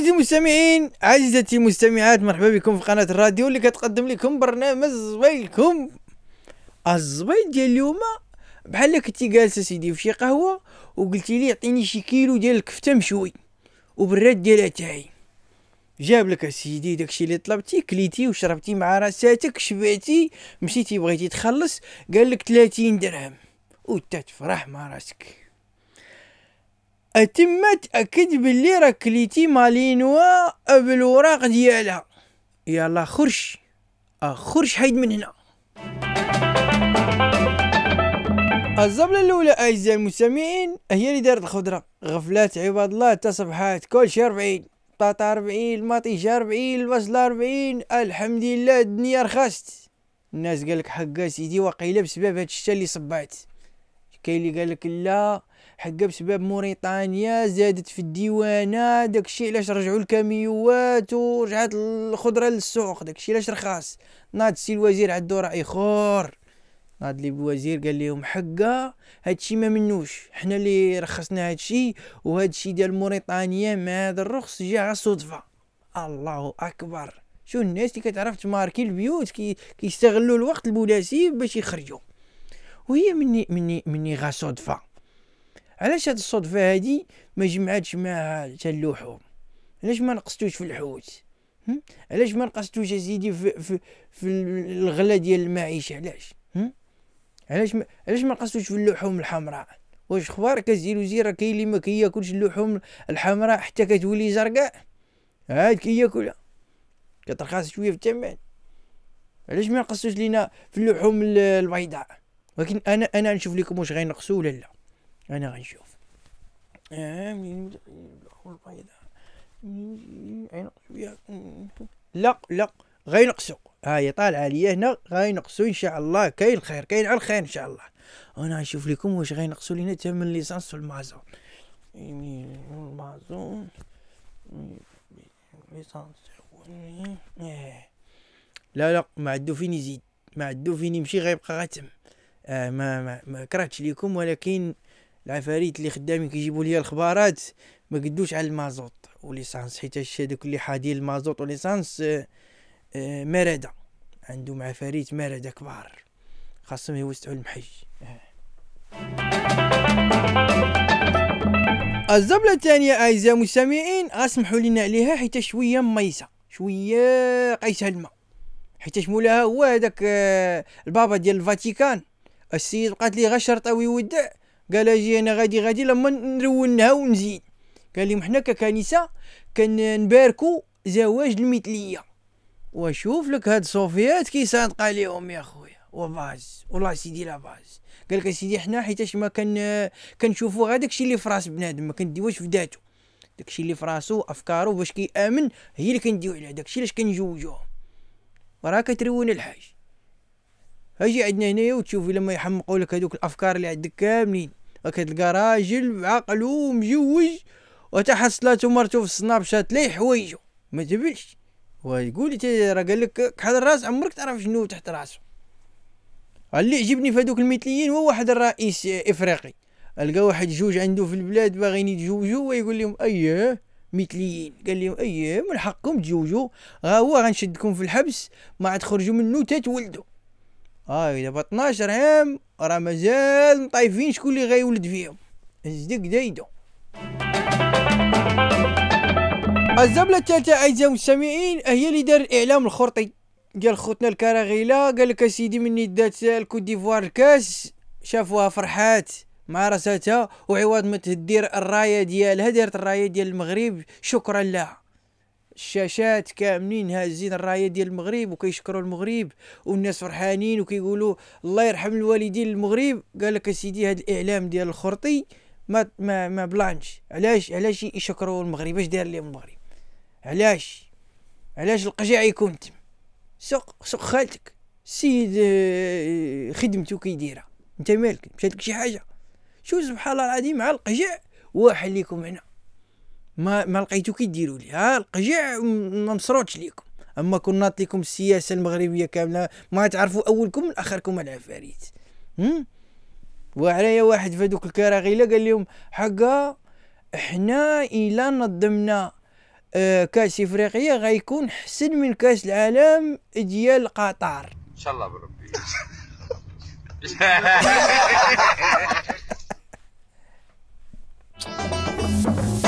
عزيزي المستمعين عزيزتي المستمعات مرحبا بكم في قناة الراديو اللي كتقدم لكم برنامج زويلكم الزبيد ديال اليوم بحال كنتي جالسه سيدي في شي قهوة وقلتي لي عطيني شي كيلو ديال الكفتة مشوي وبالراد ديالها تاعي جاب لك سيدي داكشي اللي طلبتي كليتي وشربتي مع راساتك شبعتي مشيتي بغيتي تخلص قال لك 30 درهم وتتفرح مع راسك اتم تاكد باللي راك كليتي مالينوا بالوراق ديالها يلا خرج آه، خرش حيد من هنا الزبلة الأولى أعزائي المستمعين هي اللي دارت الخضرة غفلات عباد الله تصبحات كل شي 40 بطاطا 40 المطيشة 40 البصلة 40 الحمد لله الدنيا رخصت الناس قالك حقا سيدي وقيلة بسبب هاد الشتا اللي صبعت كاين اللي قال لك لا حقا بسبب موريتانيا زادت في الديوانه داكشي علاش رجعوا الكاميوات ورجعت الخضره للسوق داكشي علاش رخاص ناض سي الوزير عدو راي خور ناض لي الوزير قال لهم حقا هادشي ما منوش حنا اللي رخصنا هادشي وهادشي ديال موريتانيا مع هذا الرخص جا غير صدفه الله اكبر شو الناس اللي كتعرف تماركي البيوت كي الوقت المناسب باش يخرجوا وهي مني مني مني غا صدفه علاش هاد الصدفه هادي ما جمعاتش معاها تا اللحوم علاش ما نقصتوش في الحوت علاش ما نقصتوش اسيدي في, في, في الغله ديال المعيشه علاش علاش ما علاش ما نقصتوش في اللحوم الحمراء واش خبارك الزيلوزي راه كاين اللي ما كياكلش اللحوم الحمراء حتى كتولي زرقاء عاد كياكلها كترخص شويه في الثمن علاش ما نقصتوش لينا في اللحوم البيضاء ولكن انا انا نشوف لكم واش غينقصوا ولا لا انا غنشوف آه، لا لا غينقصوا ها هي طالعه ليا هنا غينقصوا ان شاء الله كاين الخير كاين على الخير ان شاء الله انا غنشوف لكم واش غينقصوا لينا من ليسانس في المازون إيه، المازون ليسانس إيه. لا لا ما عندو فين يزيد ما عندو فين يمشي غيبقى غتم آه ما, ما, ما كرهتش ليكم ولكن العفاريت اللي خدامين كيجيبوا لي الخبارات ما قدوش على المازوط وليسانس حيت هادوك اللي حادين المازوط وليسانس آه، آه، مرادة مرده عندهم عفاريت مرده كبار خاصهم يوسعوا المحج الزبلة الثانية أعزائي المستمعين أسمحوا لنا عليها حيت شوية ميسة شوية قيسها الماء حيت مولاها هو هذاك آه، البابا ديال الفاتيكان السيد بقات لي غشر طوي ودع قال اجي انا غادي غادي لما نرونها ونزيد قال لي حنا ككنيسه كنباركو زواج المثليه وشوف لك هاد صوفيات كي صادقه ليهم يا خويا وباز والله سيدي لا باز قال لك سيدي حنا حيتاش ما كان كنشوفو غير داكشي اللي فراس بنادم ما كنديوش في ذاته داكشي اللي فراسو افكارو باش كيامن هي اللي كنديو عليه داكشي علاش كنجوجوه وراه كترون الحاج اجي عندنا هنايا وتشوف لما يحمقوا لك هذوك الافكار اللي عندك كاملين راك تلقى راجل بعقله مجوج وتحصلت مرته في السناب شات لي حوايجو ما تبيش ويقول لي راه قال لك كحل الراس عمرك تعرف شنو تحت راسه اللي عجبني في هذوك المثليين هو واحد الرئيس افريقي القى واحد جوج عنده في البلاد باغيين يتزوجوا ويقول لهم اييه مثليين قال لهم اييه من حقكم تزوجوا ها هو غنشدكم في الحبس ما عاد تخرجوا منه تتولدوا هاي دابا 12 عام راه مازال مطايفين شكون اللي غيولد فيهم الزدك جديدو الزبلة الثالثة أعزائي المستمعين هي اللي دار الإعلام الخرطي قال خوتنا الكراغيلة قال لك أسيدي مني دات الكوت ديفوار الكاس شافوها فرحات مع راساتها وعوض ما تدير الراية ديالها دارت الراية ديال المغرب شكرا لها الشاشات كاملين هازين الرايه ديال المغرب وكيشكروا المغرب والناس فرحانين وكيقولوا الله يرحم الوالدين المغرب قال لك اسيدي هذا الاعلام ديال الخرطي ما ما, ما بلانش علاش علاش يشكروا المغرب اش دار لهم المغرب علاش علاش القجع يكون تم سوق سوق خالتك سيد آه، خدمته كيديرها انت مالك مشات لك شي حاجه شوف سبحان الله العظيم مع القجع واحد ليكم هنا ما ما لقيتو كيديروا لي ها القجع ما مصروتش ليكم اما كون ناط لكم السياسه المغربيه كامله ما تعرفوا اولكم من اخركم العفاريت وعليا واحد في هذوك الكراغيله قال لهم حقا احنا الا نظمنا آه كاس افريقيا غيكون حسن من كاس العالم ديال قطر ان شاء الله بربي